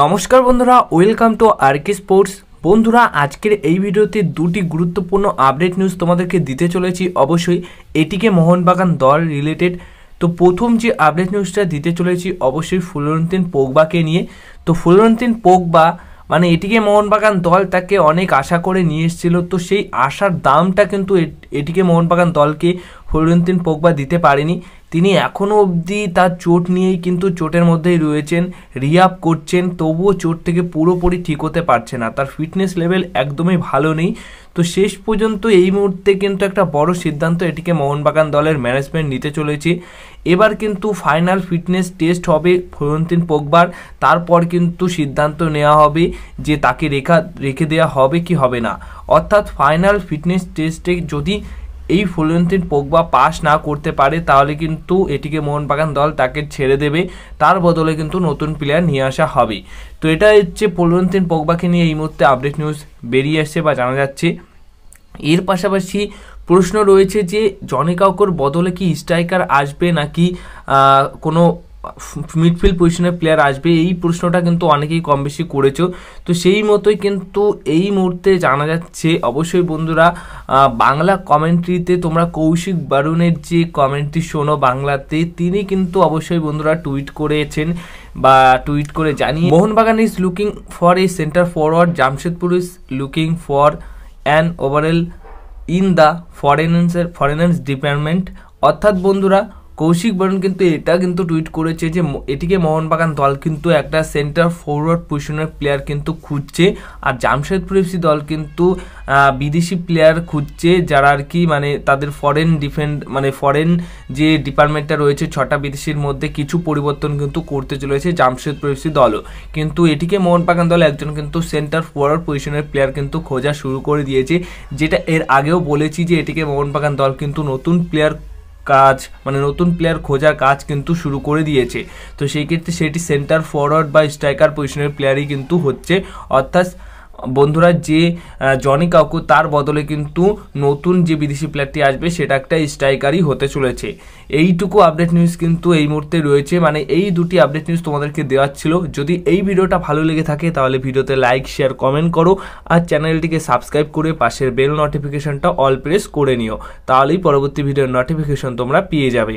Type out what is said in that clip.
নমস্কার বন্ধুরা welcome to আরকে sports বন্ধুরা আজকের এই ভিডিওতে দুটি গুরুত্বপূর্ণ আপডেট নিউজ তোমাদেরকে দিতে চলেছি অবশ্যই এটিকে মোহনবাগান দল রিলেটেড তো প্রথম যে আপডেট নিউজটা দিতে চলেছি অবশ্যই ফুলরন্তিন পোকবাকে নিয়ে তো ফুলরন্তিন পোকবা মানে এটিকে মোহনবাগান দল তাকে অনেক আশা করে নিয়ে এসেছিল তো সেই আশার দামটা কিন্তু এটিকে মোহনবাগান দলকে ফ্লোরেন্তিন পোকবা দিতে পারেনি তিনি এখনও অবধি তার চোট নিয়েই কিন্তু চোটের মধ্যেই রয়েছেন রিয়াপ করছেন তবুও চোট থেকে পুরোপুরি ঠিক হতে পারছে না তার ফিটনেস লেভেল একদমই ভালো নেই তো শেষ পর্যন্ত এই মুহূর্তে কিন্তু একটা বড় সিদ্ধান্ত এটিকে মোহনবাগান দলের ম্যানেজমেন্ট নিতে চলেছে এবার কিন্তু ফাইনাল ফিটনেস টেস্ট হবে ফ্লোরেন্তিন পোকবার তারপর কিন্তু সিদ্ধান্ত নেওয়া হবে যে তাকে রেখা রেখে দেওয়া হবে কি হবে না অর্থাৎ ফাইনাল ফিটনেস টেস্টে যদি এই ফুলন্তিন পোগবা পাস না করতে পারে তাহলে কিন্তু এটিকে মোহনবাগান দল তাকে ছেড়ে দেবে তার বদলে কিন্তু নতুন প্লেয়ার নিয়ে আসা হবে তো এটা হচ্ছে ফুলন্তিন পোগবাকে নিয়ে এই মুহূর্তে আপডেট নিউজ বেরিয়ে আসছে বা জানা যাচ্ছে এর পাশাপাশি প্রশ্ন রয়েছে যে জনিকাউকর বদলে কি স্ট্রাইকার আসবে নাকি কোনো মিডফিল্ড পজিশনের প্লেয়ার আসবে এই প্রশ্নটা কিন্তু অনেকেই কম বেশি করেছো তো সেই মতোই কিন্তু এই মুহূর্তে জানা যাচ্ছে অবশ্যই বন্ধুরা বাংলা কমেন্ট্রিতে তোমরা কৌশিক বারুণের যে কমেন্ট্রি শোনো বাংলাতে তিনি কিন্তু অবশ্যই বন্ধুরা টুইট করেছেন বা টুইট করে জানিয়ে Mohun Bagan is looking for a centre forward Jamshedpur is looking for an overall in the ফরেনার্সের ফরেনার্স ডিপার্টমেন্ট অর্থাৎ বন্ধুরা কৌশিক বরণ কিন্তু এটা কিন্তু টুইট করেছে যে এটিকে মোহনবাগান দল কিন্তু একটা সেন্টার ফরওয়ার্ড পজিশনের প্লেয়ার কিন্তু খুঁজছে আর জামশেদপুর এফসি দল কিন্তু বিদেশি প্লেয়ার খুঁজছে যারা আর কি মানে তাদের ফরেন ডিফেন্ড মানে ফরেন যে ডিপার্টমেন্টটা রয়েছে ছটা বিদেশির মধ্যে কিছু পরিবর্তন কিন্তু করতে চলেছে জামশেদপুর এফসি দলও কিন্তু এটিকে মোহনবাগান দল একজন কিন্তু সেন্টার ফরওয়ার্ড পজিশনের প্লেয়ার কিন্তু খোঁজা শুরু করে দিয়েছে যেটা এর আগেও বলেছি যে এটিকে মোহনবাগান দল কিন্তু নতুন প্লেয়ার কাজ মানে নতুন প্লেয়ার খোঁজার কাজ কিন্তু শুরু করে দিয়েছে তো সেই ক্ষেত্রে সেটি সেন্টার ফরওয়ার্ড বা স্ট্রাইকার পজিশনের প্লেয়ারই কিন্তু হচ্ছে অর্থাৎ বন্ধুরা যে জনি কাকু তার বদলে কিন্তু নতুন যে বিদেশি প্লেয়ারটি আসবে সেটা একটা স্ট্রাইকারই হতে চলেছে এইটুকু আপডেট নিউজ কিন্তু এই মুহূর্তে রয়েছে মানে এই দুটি আপডেট নিউজ তোমাদেরকে দেওয়ার ছিল যদি এই ভিডিওটা ভালো লেগে থাকে তাহলে ভিডিওতে লাইক শেয়ার কমেন্ট করো আর চ্যানেলটিকে সাবস্ক্রাইব করে পাশের বেল নোটিফিকেশনটা অল প্রেস করে নিও তাহলেই পরবর্তী ভিডিওর নোটিফিকেশন তোমরা পেয়ে যাবে